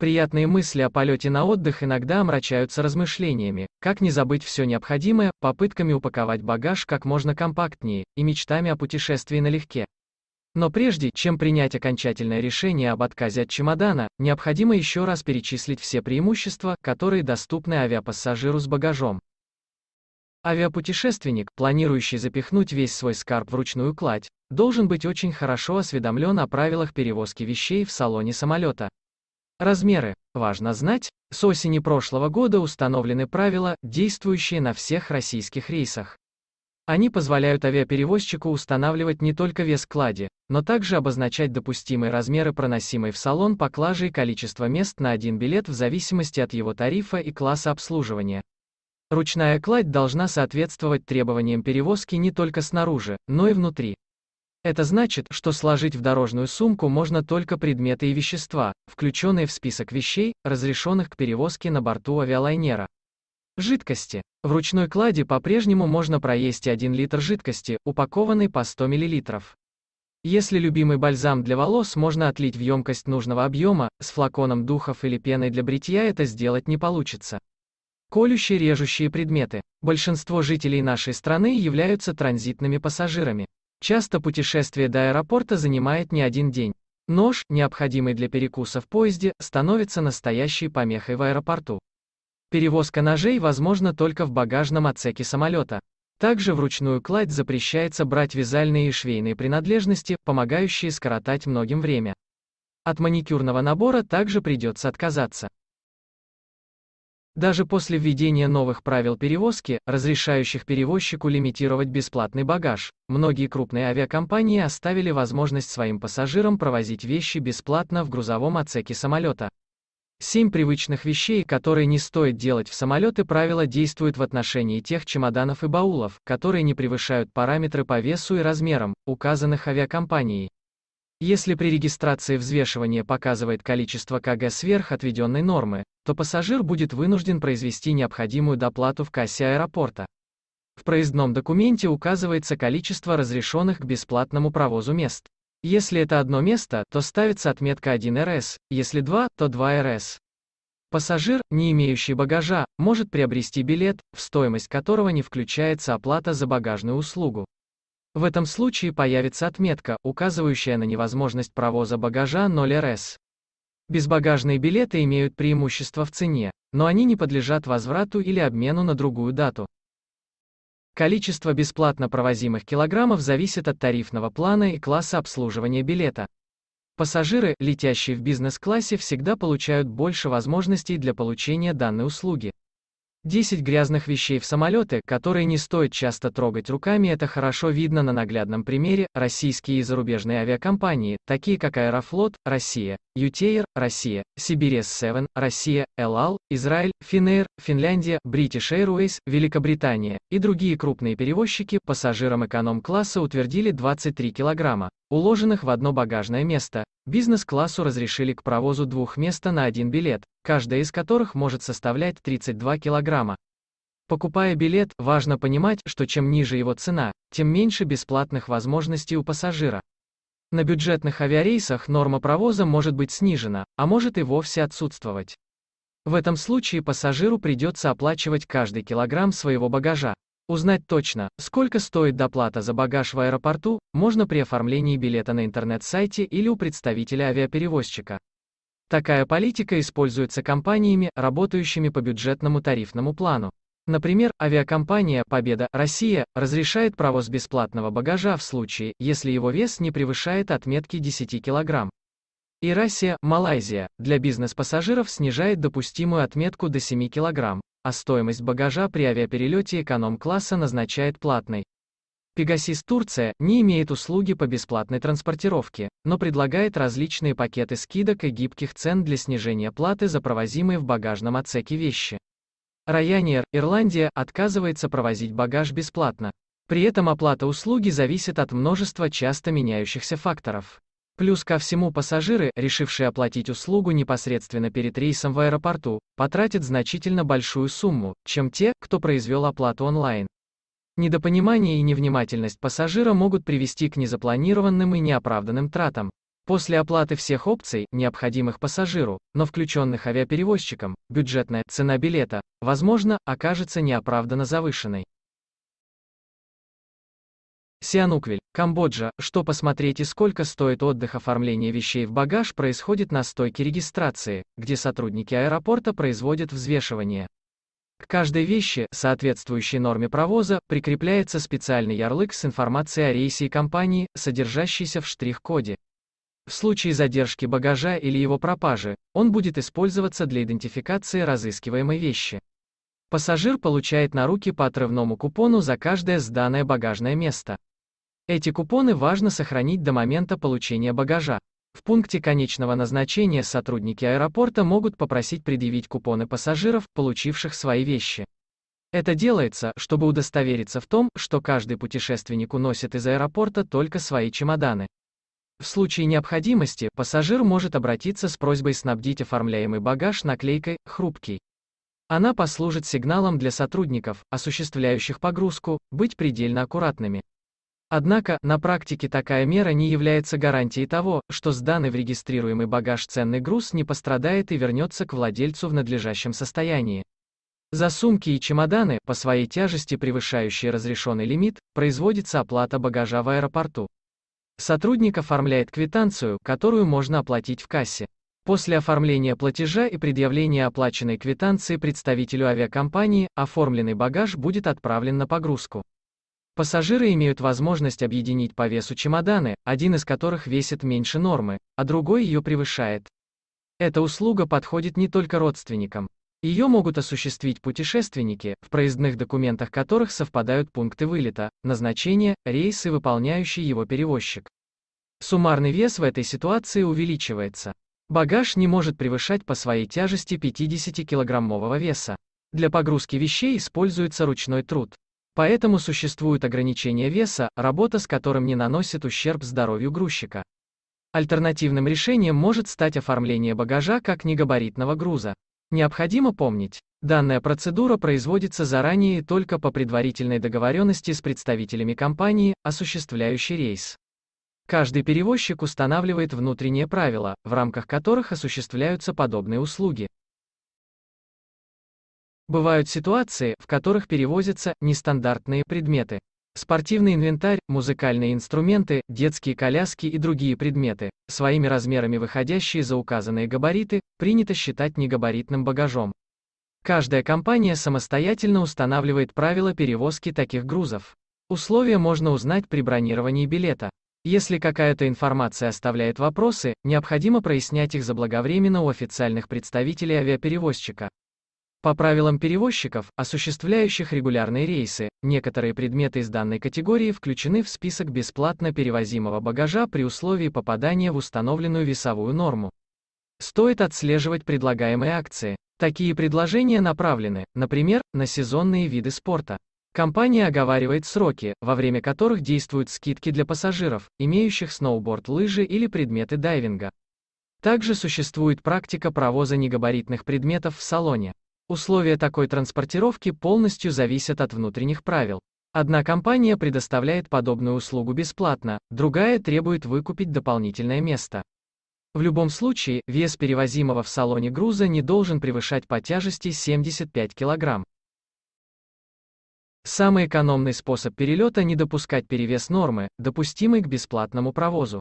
Приятные мысли о полете на отдых иногда омрачаются размышлениями, как не забыть все необходимое, попытками упаковать багаж как можно компактнее и мечтами о путешествии налегке. Но прежде, чем принять окончательное решение об отказе от чемодана, необходимо еще раз перечислить все преимущества, которые доступны авиапассажиру с багажом. Авиапутешественник, планирующий запихнуть весь свой скарб в ручную кладь, должен быть очень хорошо осведомлен о правилах перевозки вещей в салоне самолета. Размеры. Важно знать, с осени прошлого года установлены правила, действующие на всех российских рейсах. Они позволяют авиаперевозчику устанавливать не только вес клади, но также обозначать допустимые размеры проносимой в салон поклажи и количество мест на один билет в зависимости от его тарифа и класса обслуживания. Ручная кладь должна соответствовать требованиям перевозки не только снаружи, но и внутри. Это значит, что сложить в дорожную сумку можно только предметы и вещества, включенные в список вещей, разрешенных к перевозке на борту авиалайнера. Жидкости. В ручной кладе по-прежнему можно проесть 1 литр жидкости, упакованный по 100 мл. Если любимый бальзам для волос можно отлить в емкость нужного объема, с флаконом духов или пеной для бритья это сделать не получится. Колющие режущие предметы. Большинство жителей нашей страны являются транзитными пассажирами. Часто путешествие до аэропорта занимает не один день. Нож, необходимый для перекуса в поезде, становится настоящей помехой в аэропорту. Перевозка ножей возможна только в багажном отсеке самолета. Также вручную кладь запрещается брать вязальные и швейные принадлежности, помогающие скоротать многим время. От маникюрного набора также придется отказаться. Даже после введения новых правил перевозки, разрешающих перевозчику лимитировать бесплатный багаж, многие крупные авиакомпании оставили возможность своим пассажирам провозить вещи бесплатно в грузовом отсеке самолета. Семь привычных вещей, которые не стоит делать в самолеты правила действуют в отношении тех чемоданов и баулов, которые не превышают параметры по весу и размерам, указанных авиакомпанией. Если при регистрации взвешивание показывает количество КГ сверх отведенной нормы, то пассажир будет вынужден произвести необходимую доплату в кассе аэропорта. В проездном документе указывается количество разрешенных к бесплатному провозу мест. Если это одно место, то ставится отметка 1 РС, если два, то 2 РС. Пассажир, не имеющий багажа, может приобрести билет, в стоимость которого не включается оплата за багажную услугу. В этом случае появится отметка, указывающая на невозможность провоза багажа 0 РС. Безбагажные билеты имеют преимущество в цене, но они не подлежат возврату или обмену на другую дату. Количество бесплатно провозимых килограммов зависит от тарифного плана и класса обслуживания билета. Пассажиры, летящие в бизнес-классе, всегда получают больше возможностей для получения данной услуги. 10 грязных вещей в самолеты, которые не стоит часто трогать руками, это хорошо видно на наглядном примере, российские и зарубежные авиакомпании, такие как Аэрофлот, Россия, Ютеер, Россия, Сибирис 7, Россия, Элал, Израиль, Финэйр, Финляндия, British Airways, Великобритания и другие крупные перевозчики пассажирам эконом-класса утвердили 23 килограмма уложенных в одно багажное место. Бизнес-классу разрешили к провозу двух места на один билет, каждая из которых может составлять 32 килограмма. Покупая билет, важно понимать, что чем ниже его цена, тем меньше бесплатных возможностей у пассажира. На бюджетных авиарейсах норма провоза может быть снижена, а может и вовсе отсутствовать. В этом случае пассажиру придется оплачивать каждый килограмм своего багажа. Узнать точно, сколько стоит доплата за багаж в аэропорту, можно при оформлении билета на интернет-сайте или у представителя авиаперевозчика. Такая политика используется компаниями, работающими по бюджетному тарифному плану. Например, авиакомпания «Победа Россия» разрешает провоз бесплатного багажа в случае, если его вес не превышает отметки 10 кг. И Россия, Малайзия, для бизнес-пассажиров снижает допустимую отметку до 7 кг, а стоимость багажа при авиаперелете эконом-класса назначает платной. Пегасис Турция не имеет услуги по бесплатной транспортировке, но предлагает различные пакеты скидок и гибких цен для снижения платы за провозимые в багажном отсеке вещи. Ryanair, Ирландия, отказывается провозить багаж бесплатно. При этом оплата услуги зависит от множества часто меняющихся факторов. Плюс ко всему пассажиры, решившие оплатить услугу непосредственно перед рейсом в аэропорту, потратят значительно большую сумму, чем те, кто произвел оплату онлайн. Недопонимание и невнимательность пассажира могут привести к незапланированным и неоправданным тратам. После оплаты всех опций, необходимых пассажиру, но включенных авиаперевозчиком, бюджетная цена билета, возможно, окажется неоправданно завышенной. Сиануквиль, Камбоджа, что посмотреть и сколько стоит отдых оформления вещей в багаж происходит на стойке регистрации, где сотрудники аэропорта производят взвешивание. К каждой вещи, соответствующей норме провоза, прикрепляется специальный ярлык с информацией о рейсе и компании, содержащейся в штрих-коде. В случае задержки багажа или его пропажи, он будет использоваться для идентификации разыскиваемой вещи. Пассажир получает на руки по отрывному купону за каждое сданное багажное место. Эти купоны важно сохранить до момента получения багажа. В пункте конечного назначения сотрудники аэропорта могут попросить предъявить купоны пассажиров, получивших свои вещи. Это делается, чтобы удостовериться в том, что каждый путешественник уносит из аэропорта только свои чемоданы. В случае необходимости, пассажир может обратиться с просьбой снабдить оформляемый багаж наклейкой «Хрупкий». Она послужит сигналом для сотрудников, осуществляющих погрузку, быть предельно аккуратными. Однако, на практике такая мера не является гарантией того, что сданный в регистрируемый багаж ценный груз не пострадает и вернется к владельцу в надлежащем состоянии. За сумки и чемоданы, по своей тяжести превышающие разрешенный лимит, производится оплата багажа в аэропорту. Сотрудник оформляет квитанцию, которую можно оплатить в кассе. После оформления платежа и предъявления оплаченной квитанции представителю авиакомпании, оформленный багаж будет отправлен на погрузку. Пассажиры имеют возможность объединить по весу чемоданы, один из которых весит меньше нормы, а другой ее превышает. Эта услуга подходит не только родственникам. Ее могут осуществить путешественники, в проездных документах которых совпадают пункты вылета, назначения, рейс и выполняющий его перевозчик. Суммарный вес в этой ситуации увеличивается. Багаж не может превышать по своей тяжести 50-килограммового веса. Для погрузки вещей используется ручной труд. Поэтому существуют ограничения веса, работа с которым не наносит ущерб здоровью грузчика. Альтернативным решением может стать оформление багажа как негабаритного груза. Необходимо помнить, данная процедура производится заранее и только по предварительной договоренности с представителями компании, осуществляющей рейс. Каждый перевозчик устанавливает внутренние правила, в рамках которых осуществляются подобные услуги. Бывают ситуации, в которых перевозятся нестандартные предметы. Спортивный инвентарь, музыкальные инструменты, детские коляски и другие предметы, своими размерами выходящие за указанные габариты, принято считать негабаритным багажом. Каждая компания самостоятельно устанавливает правила перевозки таких грузов. Условия можно узнать при бронировании билета. Если какая-то информация оставляет вопросы, необходимо прояснять их заблаговременно у официальных представителей авиаперевозчика. По правилам перевозчиков, осуществляющих регулярные рейсы, некоторые предметы из данной категории включены в список бесплатно перевозимого багажа при условии попадания в установленную весовую норму. Стоит отслеживать предлагаемые акции. Такие предложения направлены, например, на сезонные виды спорта. Компания оговаривает сроки, во время которых действуют скидки для пассажиров, имеющих сноуборд, лыжи или предметы дайвинга. Также существует практика провоза негабаритных предметов в салоне. Условия такой транспортировки полностью зависят от внутренних правил. Одна компания предоставляет подобную услугу бесплатно, другая требует выкупить дополнительное место. В любом случае, вес перевозимого в салоне груза не должен превышать по тяжести 75 кг. Самый экономный способ перелета – не допускать перевес нормы, допустимый к бесплатному провозу.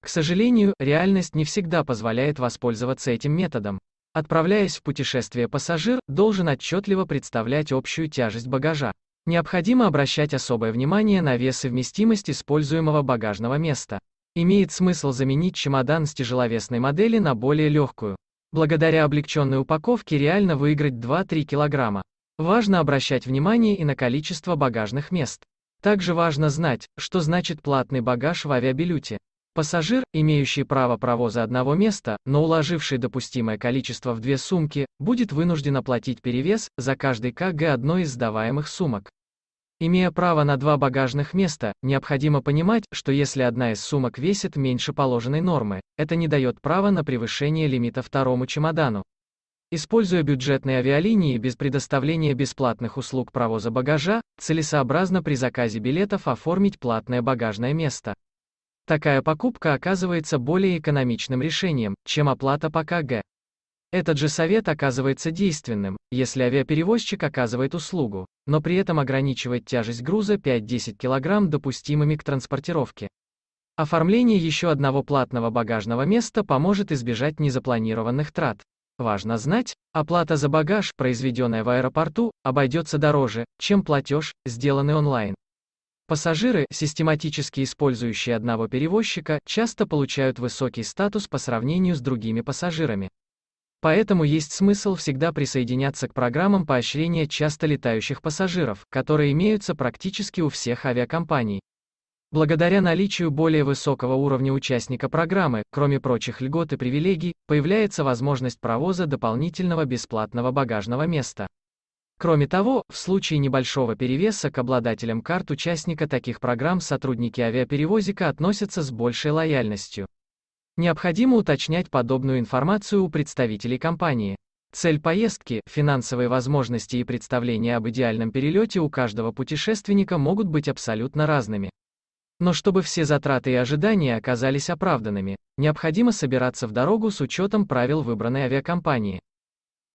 К сожалению, реальность не всегда позволяет воспользоваться этим методом. Отправляясь в путешествие, пассажир должен отчетливо представлять общую тяжесть багажа. Необходимо обращать особое внимание на вес и вместимость используемого багажного места. Имеет смысл заменить чемодан с тяжеловесной модели на более легкую. Благодаря облегченной упаковке реально выиграть 2-3 килограмма. Важно обращать внимание и на количество багажных мест. Также важно знать, что значит платный багаж в авиабилюте. Пассажир, имеющий право провоза одного места, но уложивший допустимое количество в две сумки, будет вынужден оплатить перевес за каждый КГ одной из сдаваемых сумок. Имея право на два багажных места, необходимо понимать, что если одна из сумок весит меньше положенной нормы, это не дает права на превышение лимита второму чемодану. Используя бюджетные авиалинии без предоставления бесплатных услуг провоза багажа, целесообразно при заказе билетов оформить платное багажное место. Такая покупка оказывается более экономичным решением, чем оплата по КГ. Этот же совет оказывается действенным, если авиаперевозчик оказывает услугу, но при этом ограничивает тяжесть груза 5-10 кг допустимыми к транспортировке. Оформление еще одного платного багажного места поможет избежать незапланированных трат. Важно знать, оплата за багаж, произведенная в аэропорту, обойдется дороже, чем платеж, сделанный онлайн. Пассажиры, систематически использующие одного перевозчика, часто получают высокий статус по сравнению с другими пассажирами. Поэтому есть смысл всегда присоединяться к программам поощрения часто летающих пассажиров, которые имеются практически у всех авиакомпаний. Благодаря наличию более высокого уровня участника программы, кроме прочих льгот и привилегий, появляется возможность провоза дополнительного бесплатного багажного места. Кроме того, в случае небольшого перевеса к обладателям карт участника таких программ сотрудники авиаперевозика относятся с большей лояльностью. Необходимо уточнять подобную информацию у представителей компании. Цель поездки, финансовые возможности и представления об идеальном перелете у каждого путешественника могут быть абсолютно разными. Но чтобы все затраты и ожидания оказались оправданными, необходимо собираться в дорогу с учетом правил выбранной авиакомпании.